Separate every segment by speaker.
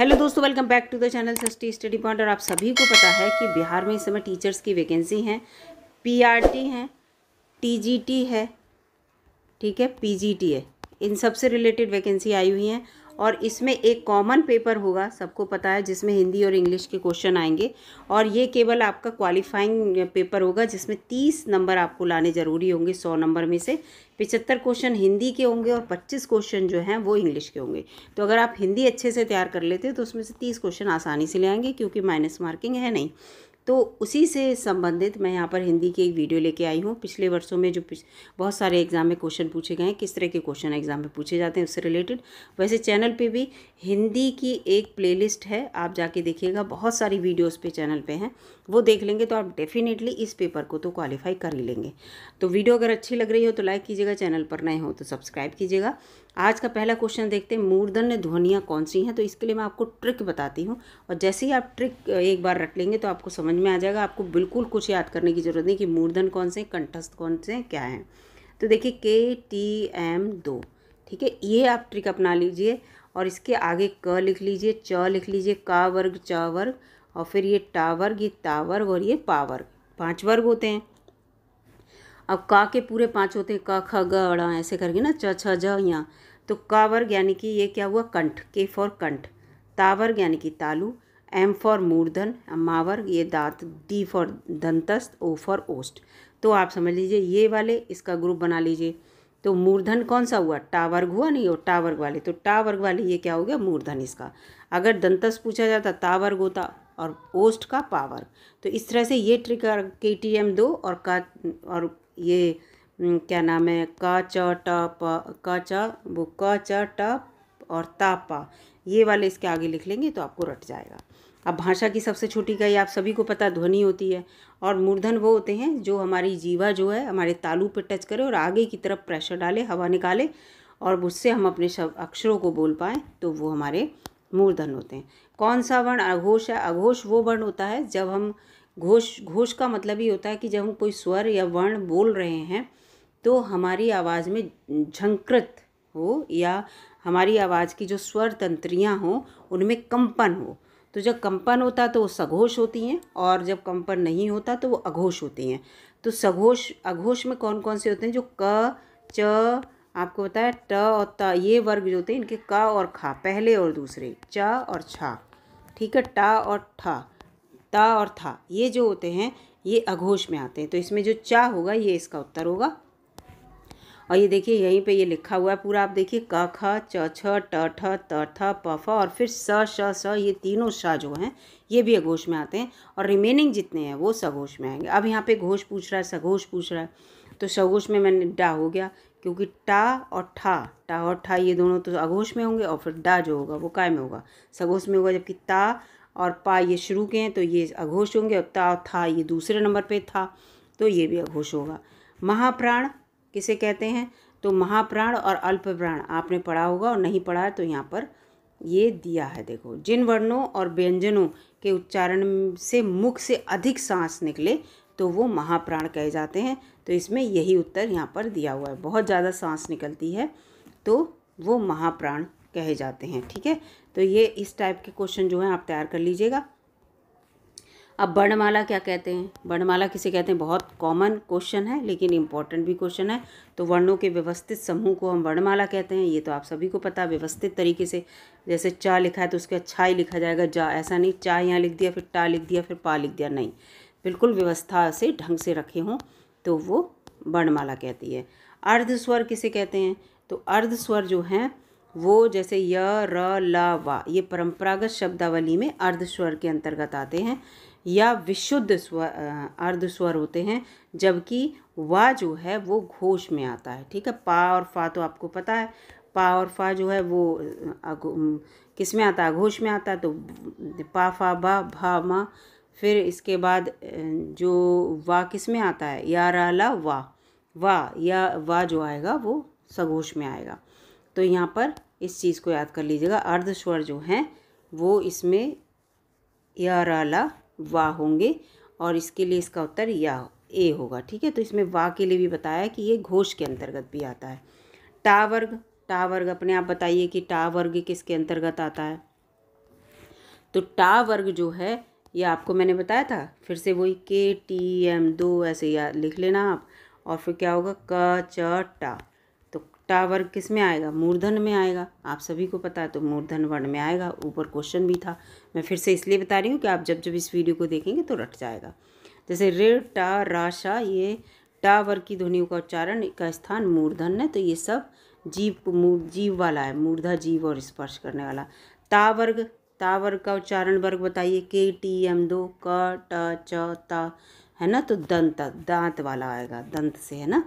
Speaker 1: hello दोस्तों welcome back to the channel सस्टी study point और आप सभी को पता है कि बिहार में इस समय टीचर्स की वैकेंसी हैं पीआरटी हैं टीजीटी है ठीक है पीजीटी है इन सब से रिलेटेड वैकेंसी आई हुई हैं और इसमें एक कॉमन पेपर होगा सबको पता है जिसमें हिंदी और इंग्लिश के क्वेश्चन आएंगे और ये केवल आपका क्वालिफाइंग पेपर होगा जिसमें तीस नंबर आपको लाने ज़रूरी होंगे सौ नंबर में से पिचहत्तर क्वेश्चन हिंदी के होंगे और पच्चीस क्वेश्चन जो हैं वो इंग्लिश के होंगे तो अगर आप हिंदी अच्छे से तैयार कर लेते हो तो उसमें से तीस क्वेश्चन आसानी से ले आएंगे क्योंकि माइनस मार्किंग है नहीं तो उसी से संबंधित मैं यहाँ पर हिंदी की एक वीडियो लेके आई हूँ पिछले वर्षों में जो बहुत सारे एग्ज़ाम में क्वेश्चन पूछे गए हैं किस तरह के क्वेश्चन एग्ज़ाम में पूछे जाते हैं उससे रिलेटेड वैसे चैनल पे भी हिंदी की एक प्लेलिस्ट है आप जाके देखिएगा बहुत सारी वीडियोस पे चैनल पे हैं वो देख लेंगे तो आप डेफिनेटली इस पेपर को तो क्वालिफाई कर ही लेंगे तो वीडियो अगर अच्छी लग रही हो तो लाइक कीजिएगा चैनल पर नए हो तो सब्सक्राइब कीजिएगा आज का पहला क्वेश्चन देखते हैं मूर्धन्य ध्वनियाँ कौन सी हैं तो इसके लिए मैं आपको ट्रिक बताती हूँ और जैसे ही आप ट्रिक एक बार रट लेंगे तो आपको समझ में आ जाएगा आपको बिल्कुल कुछ याद करने की ज़रूरत नहीं कि मूर्धन कौन से कंठस्थ कौन से क्या हैं तो देखिए के टी एम दो ठीक है ये आप ट्रिक अपना लीजिए और इसके आगे क लिख लीजिए च लिख लीजिए का वर्ग च वर्ग और फिर ये टावर्ग ये तावर्ग और ये पा वर्ग पाँच वर्ग होते हैं अब का के पूरे पाँच होते हैं क ख ग अड़ा ऐसे करके ना छ ज यहाँ तो का वर्ग यानी कि ये क्या हुआ कंठ के फॉर कंठ तावर्ग यानी कि तालू एम फॉर मूर्धन मावर्ग ये दांत डी फॉर दंतस्त ओ फॉर ओस्ट तो आप समझ लीजिए ये वाले इसका ग्रुप बना लीजिए तो मूर्धन कौन सा हुआ टावर्ग हुआ नहीं हो टावर्ग वाले तो टावर्ग वाले ये क्या हो गया मूर्धन इसका अगर दंतस पूछा जाता तावर्ग होता और ओस्ट का पावर तो इस तरह से ये ट्रिक के टी एम दो और का और ये क्या नाम है क च ट प क च वो क च ट और ता पा ये वाले इसके आगे लिख लेंगे तो आपको रट जाएगा अब भाषा की सबसे छोटी इकाई आप सभी को पता ध्वनि होती है और मूर्धन वो होते हैं जो हमारी जीवा जो है हमारे तालू पर टच करे और आगे की तरफ प्रेशर डाले हवा निकाले और उससे हम अपने शब्द अक्षरों को बोल पाएँ तो वो हमारे मूर्धन होते हैं कौन सा वर्ण अघोष है अघोष वो वर्ण होता है जब हम घोष घोष का मतलब ये होता है कि जब हम कोई स्वर या वर्ण बोल रहे हैं तो हमारी आवाज़ में झंकृत हो या हमारी आवाज़ की जो स्वर तंत्रियाँ हों उनमें कंपन हो तो जब कंपन होता तो वो सघोष होती हैं और जब कंपन नहीं होता तो वो अघोष होती हैं तो सघोष अघोष में कौन कौन से होते हैं जो क च आपको बताया ट और त ये वर्ग जो होते हैं इनके क और खा पहले और दूसरे च और छा ठीक है टा और ठा ता और था ये जो होते हैं ये अघोष में आते हैं तो इसमें जो चा होगा ये इसका उत्तर होगा और ये देखिए यहीं पे ये लिखा हुआ है पूरा आप देखिए क ख च छ ट ठ त ठ प फ और फिर स श स ये तीनों श जो हैं ये भी अघोष में आते हैं और रिमेनिंग जितने हैं वो सघोष में आएंगे अब यहाँ पे घोष पूछ रहा है सघोष पूछ रहा है तो सघोष में मैंने डा हो गया क्योंकि टा और ठा टा और ठा ये दोनों तो अघोष में होंगे और फिर डा जो होगा वो काय में होगा सघोष में होगा जबकि ता और पा ये शुरू के हैं तो ये अघोष होंगे और ता था ये दूसरे नंबर पे था तो ये भी अघोष होगा महाप्राण किसे कहते हैं तो महाप्राण और अल्प प्राण आपने पढ़ा होगा और नहीं पढ़ा है तो यहाँ पर ये दिया है देखो जिन वर्णों और व्यंजनों के उच्चारण से मुख से अधिक सांस निकले तो वो महाप्राण कहे जाते हैं तो इसमें यही उत्तर यहाँ पर दिया हुआ है बहुत ज़्यादा सांस निकलती है तो वो महाप्राण कहे जाते हैं ठीक है तो ये इस टाइप के क्वेश्चन जो है आप तैयार कर लीजिएगा अब वर्णमाला क्या कहते हैं वर्णमाला किसे कहते हैं बहुत कॉमन क्वेश्चन है लेकिन इम्पॉर्टेंट भी क्वेश्चन है तो वर्णों के व्यवस्थित समूह को हम वर्णमाला कहते हैं ये तो आप सभी को पता है व्यवस्थित तरीके से जैसे चा लिखा है तो उसके अच्छा ही लिखा जाएगा जा ऐसा नहीं चा यहाँ लिख दिया फिर टा लिख दिया फिर पा लिख दिया नहीं बिल्कुल व्यवस्था से ढंग से रखे हों तो वो वर्णमाला कहती है अर्ध स्वर किसे कहते हैं तो अर्ध स्वर जो हैं वो जैसे य र ल व ये परंपरागत शब्दावली में अर्धस्वर के अंतर्गत आते हैं या विशुद्ध स्वर अर्धस्वर होते हैं जबकि व जो है वो घोष में आता है ठीक है पा और फा तो आपको पता है पा और फा जो है वो किस में आता है घोष में आता है तो पा फा बा भा मा फिर इसके बाद जो वा किस में आता है या ला वा वा या वा जो आएगा वो सघोष में आएगा तो यहाँ पर इस चीज़ को याद कर लीजिएगा अर्ध स्वर जो हैं वो इसमें या राला वाह होंगे और इसके लिए इसका उत्तर या ए होगा ठीक है तो इसमें वाह के लिए भी बताया कि ये घोष के अंतर्गत भी आता है टा वर्ग टा वर्ग अपने आप बताइए कि टा वर्ग किसके अंतर्गत आता है तो टा वर्ग जो है ये आपको मैंने बताया था फिर से वही के टी एम दो ऐसे या लिख लेना आप और फिर क्या होगा क च टा टा वर्ग किस में आएगा मूर्धन में आएगा आप सभी को पता है तो मूर्धन वर्ण में आएगा ऊपर क्वेश्चन भी था मैं फिर से इसलिए बता रही हूँ कि आप जब जब इस वीडियो को देखेंगे तो रट जाएगा जैसे रे टा राशा ये टा वर्ग की ध्वनियों का उच्चारण का स्थान मूर्धन है तो ये सब जीव जीव वाला है मूर्धा जीव और स्पर्श करने वाला ता वर्ग ता वर्ग का उच्चारण वर्ग बताइए के टी एम दो क ट च ता है ना तो दंत दांत वाला आएगा दंत से है ना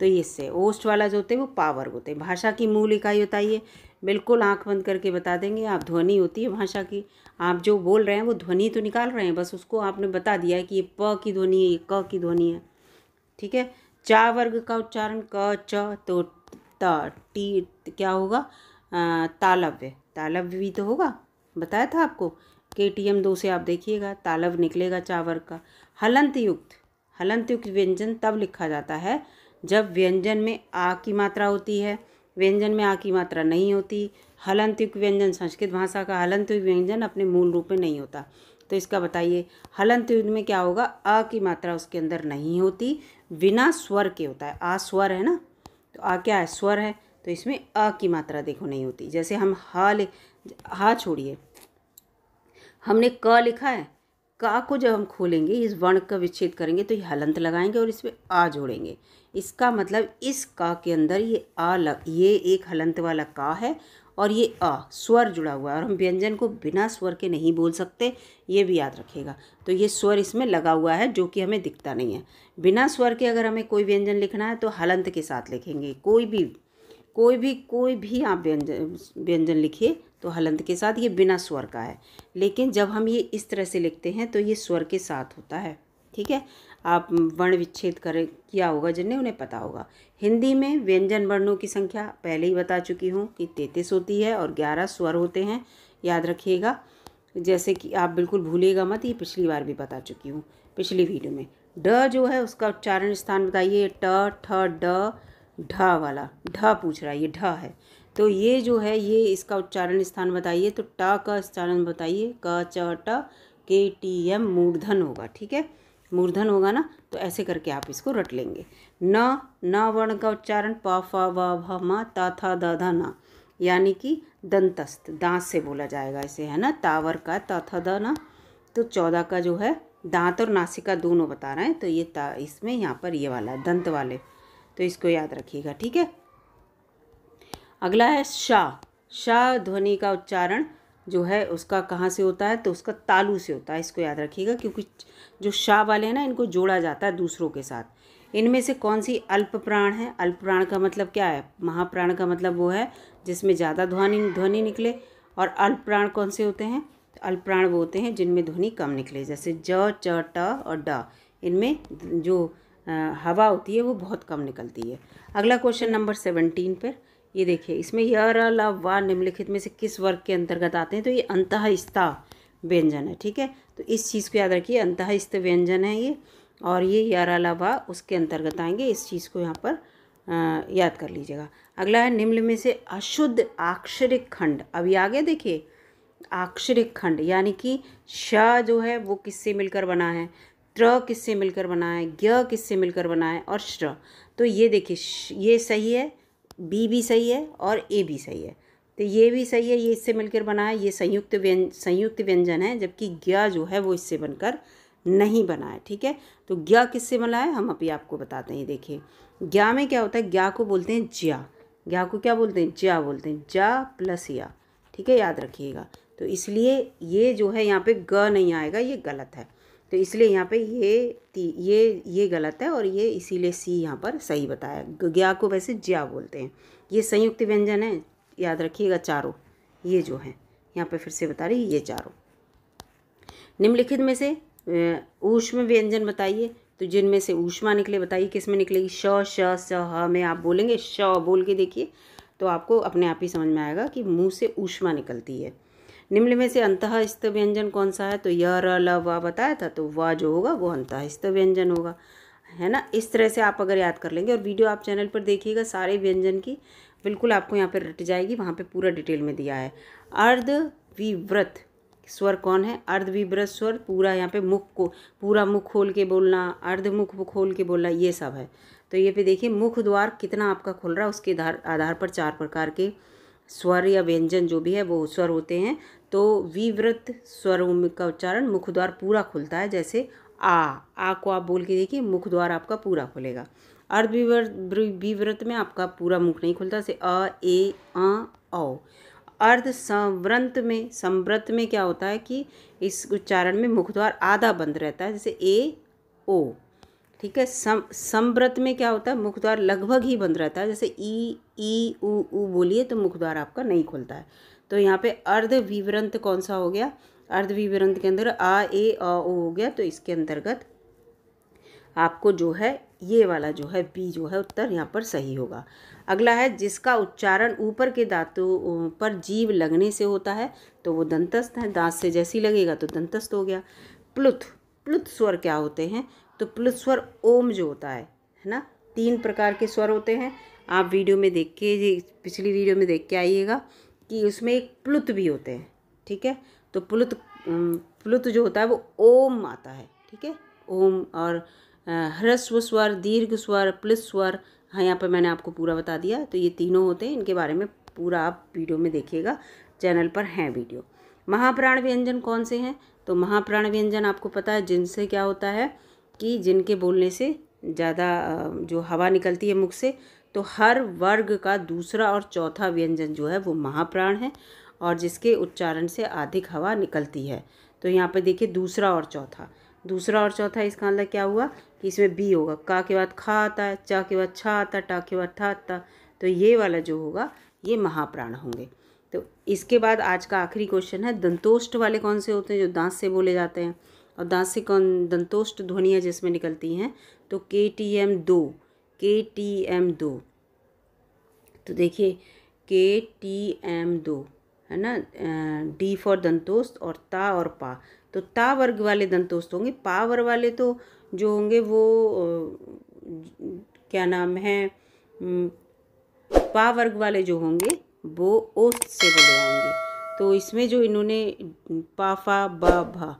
Speaker 1: तो इससे ओस्ट वाला जो होते हैं वो पावर होते हैं भाषा की मूल इकाई होता है ये बिल्कुल आंख बंद करके बता देंगे आप ध्वनि होती है भाषा की आप जो बोल रहे हैं वो ध्वनि तो निकाल रहे हैं बस उसको आपने बता दिया है कि ये प की ध्वनि है ये क की ध्वनि है ठीक है चा वर्ग का उच्चारण क च तो त टी क्या होगा तालव्य तालव्य भी तो होगा बताया था आपको के टी एम दो से आप देखिएगा तालव निकलेगा चावर का हलंत युक्त हलंत युक्त व्यंजन तब लिखा जाता है जब व्यंजन में आ की मात्रा होती है व्यंजन में आ की मात्रा नहीं होती युक्त व्यंजन संस्कृत भाषा का हलंतयुक्त व्यंजन अपने मूल रूप में नहीं होता तो इसका बताइए हलंत युद्ध में क्या होगा अ की मात्रा उसके अंदर नहीं होती बिना स्वर के होता है आ स्वर है ना तो आ क्या है स्वर है तो इसमें अ की मात्रा देखो नहीं होती जैसे हम ह ले हा छोड़िए हमने क लिखा है का को जब हम खोलेंगे इस वर्ण का विच्छेद करेंगे तो ये हलंत लगाएंगे और इसमें आ जोड़ेंगे इसका मतलब इस का के अंदर ये आ लग ये एक हलंत वाला का है और ये आ स्वर जुड़ा हुआ है और हम व्यंजन को बिना स्वर के नहीं बोल सकते ये भी याद रखेगा तो ये स्वर इसमें लगा हुआ है जो कि हमें दिखता नहीं है बिना स्वर के अगर हमें कोई व्यंजन लिखना है तो हलंत के साथ लिखेंगे कोई भी कोई भी कोई भी आप व्यंजन व्यंजन लिखिए तो हलंत के साथ ये बिना स्वर का है लेकिन जब हम ये इस तरह से लिखते हैं तो ये स्वर के साथ होता है ठीक है आप वर्ण विच्छेद कर किया होगा जिन्हें उन्हें पता होगा हिंदी में व्यंजन वर्णों की संख्या पहले ही बता चुकी हूँ कि तैतीस होती है और ग्यारह स्वर होते हैं याद रखिएगा जैसे कि आप बिल्कुल भूलिएगा मत ये पिछली बार भी बता चुकी हूँ पिछली वीडियो में ड जो है उसका उच्चारण स्थान बताइए ट ठ ड ढा वाला ढा पूछ रहा है ये ढा है तो ये जो है ये इसका उच्चारण स्थान बताइए तो टा का उच्चारण बताइए क च ट के टी एम मूर्धन होगा ठीक है मूर्धन होगा ना तो ऐसे करके आप इसको रट लेंगे न न वर्ण का उच्चारण प फ व भा मा ता था दा धा ना यानी कि दंतस्थ दांत से बोला जाएगा इसे है ना तावर का ता था दा ना तो चौदह का जो है दांत और नासिका दोनों बता रहे हैं तो ये ता इसमें यहाँ पर ये वाला दंत वाले तो इसको याद रखिएगा ठीक है अगला है शाह शाह ध्वनि का उच्चारण जो है उसका कहाँ से होता है तो उसका तालू से होता है इसको याद रखिएगा क्योंकि जो शाह वाले हैं ना इनको जोड़ा जाता है दूसरों के साथ इनमें से कौन सी अल्प प्राण है अल्प प्राण का मतलब क्या है महाप्राण का मतलब वो है जिसमें ज़्यादा ध्वनि ध्वनि निकले और अल्प प्राण कौन से होते हैं तो अल्प प्राण वो होते हैं जिनमें ध्वनि कम निकले जैसे ज च ट और ड इनमें जो हवा होती है वो बहुत कम निकलती है अगला क्वेश्चन नंबर सेवनटीन पर ये देखिए इसमें यर वा निम्नलिखित में से किस वर्ग के अंतर्गत आते हैं तो ये अंतःस्था व्यंजन है ठीक है तो इस चीज़ को याद रखिए अंतःस्थ व्यंजन है ये और ये यार अलावा उसके अंतर्गत आएंगे इस चीज़ को यहाँ पर आ, याद कर लीजिएगा अगला है निम्न में से अशुद्ध आक्षरिक खंड अभी आगे देखिए आक्षरिक खंड यानी कि श जो है वो किससे मिलकर बना है त्र किससे मिलकर बना है ज्ञ किससे मिलकर बना है और श्र तो ये देखिए ये सही है बी भी सही है और ए भी सही है तो ये भी सही है ये इससे मिलकर बना है ये संयुक्त व्यंजन संयुक्त व्यंजन है जबकि ज्ञ जो है वो इससे बनकर नहीं बना है ठीक है तो ज्ञा किससे बना है हम अभी आपको बताते हैं देखिए ग्या में क्या होता है ग्या को बोलते हैं ज्या ग्या को क्या बोलते हैं ज्या बोलते हैं जा प्लस या ठीक है याद रखिएगा तो इसलिए ये जो है यहाँ पे ग नहीं आएगा ये गलत है तो इसलिए यहाँ पे ये ये ये गलत है और ये इसीलिए सी यहाँ पर सही बताया ग्या को वैसे ज्या बोलते हैं ये संयुक्त व्यंजन है याद रखिएगा चारों ये जो है यहाँ पे फिर से बता रही ये चारों निम्नलिखित में से ऊष्म व्यंजन बताइए तो जिनमें से ऊष्मा निकले बताइए किस में निकलेगी श श स ह में आप बोलेंगे श बोल के देखिए तो आपको अपने आप ही समझ में आएगा कि मुँह से ऊष्मा निकलती है निम्न में से अंतःस्थ व्यंजन कौन सा है तो य र ल व बताया था तो व जो होगा वो अंतःस्थ व्यंजन होगा है ना इस तरह से आप अगर याद कर लेंगे और वीडियो आप चैनल पर देखिएगा सारे व्यंजन की बिल्कुल आपको यहाँ पर रट जाएगी वहाँ पर पूरा डिटेल में दिया है अर्ध विव्रत स्वर कौन है अर्धविव्रत स्वर पूरा यहाँ पे मुख को पूरा मुख खोल के बोलना अर्धमुख खोल के बोलना ये सब है तो ये पे देखिए मुख द्वार कितना आपका खुल रहा है उसके आधार आधार पर चार प्रकार के स्वर या व्यंजन जो भी है वो स्वर होते हैं तो विव्रत स्वर का उच्चारण मुख द्वार पूरा खुलता है जैसे आ आ को आप बोल के देखिए मुख द्वार आपका पूरा खुलेगा अर्धविव्रत विव्रत में आपका पूरा मुख नहीं खुलता से अ ए आ अर्ध संव्रंत में संव्रत में क्या होता है कि इस उच्चारण में मुख द्वार आधा बंद रहता है जैसे ए ओ ठीक है सम समव्रत में क्या होता है मुखद्वार लगभग ही बंद रहता है जैसे ई ई ऊ बोलिए तो मुखद्वार आपका नहीं खुलता है तो यहाँ पे अर्ध विवरंत कौन सा हो गया अर्ध विवरंत के अंदर आ ए अ ओ हो गया तो इसके अंतर्गत आपको जो है ये वाला जो है बी जो है उत्तर यहाँ पर सही होगा अगला है जिसका उच्चारण ऊपर के दांतों पर जीव लगने से होता है तो वो दंतस्थ है दांत से जैसी लगेगा तो दंतस्थ हो गया प्लुथ प्लुथ स्वर क्या होते हैं तो प्लस स्वर ओम जो होता है है ना तीन प्रकार के स्वर होते हैं आप वीडियो में देख के पिछली वीडियो में देख के आइएगा कि उसमें एक प्लुत भी होते हैं ठीक है तो प्लुत प्लुत जो होता है वो ओम आता है ठीक है ओम और ह्रस्व स्वर दीर्घ स्वर प्लस स्वर हाँ यहाँ पर मैंने आपको पूरा बता दिया तो ये तीनों होते हैं इनके बारे में पूरा आप वीडियो में देखिएगा चैनल पर हैं वीडियो महाप्राण व्यंजन कौन से हैं तो महाप्राण व्यंजन आपको पता है जिनसे क्या होता है कि जिनके बोलने से ज़्यादा जो हवा निकलती है मुख से तो हर वर्ग का दूसरा और चौथा व्यंजन जो है वो महाप्राण है और जिसके उच्चारण से अधिक हवा निकलती है तो यहाँ पर देखिए दूसरा और चौथा दूसरा और चौथा इसका मतलब क्या हुआ कि इसमें बी होगा का के बाद खा आता है चा के बाद छा आता टा के बाद था आता तो ये वाला जो होगा ये महाप्राण होंगे तो इसके बाद आज का आखिरी क्वेश्चन है दंतोष्ट वाले कौन से होते हैं जो दांत से बोले जाते हैं और दासिक और दंतोष्ट ध्वनियाँ जिसमें निकलती हैं तो के टी एम दो के टी एम दो तो देखिए के टी एम दो है ना डी फॉर दंतोस्त और ता और पा तो ता वर्ग वाले दंतोस्त होंगे पा वर्ग वाले तो जो होंगे वो क्या नाम है पा वर्ग वाले जो होंगे वो ओस्त से बने आएंगे तो इसमें जो इन्होंने पाफा बा भा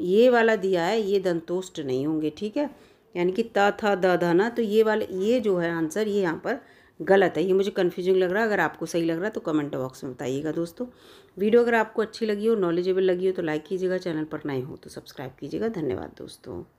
Speaker 1: ये वाला दिया है ये दंतोष्ट नहीं होंगे ठीक है यानी कि त था द ध ना तो ये वाले ये जो है आंसर ये यहाँ पर गलत है ये मुझे कन्फ्यूजिंग लग रहा है अगर आपको सही लग रहा है तो कमेंट बॉक्स में बताइएगा दोस्तों वीडियो अगर आपको अच्छी लगी हो नॉलेजेबल लगी हो तो लाइक कीजिएगा चैनल पर नए हो तो सब्सक्राइब कीजिएगा धन्यवाद दोस्तों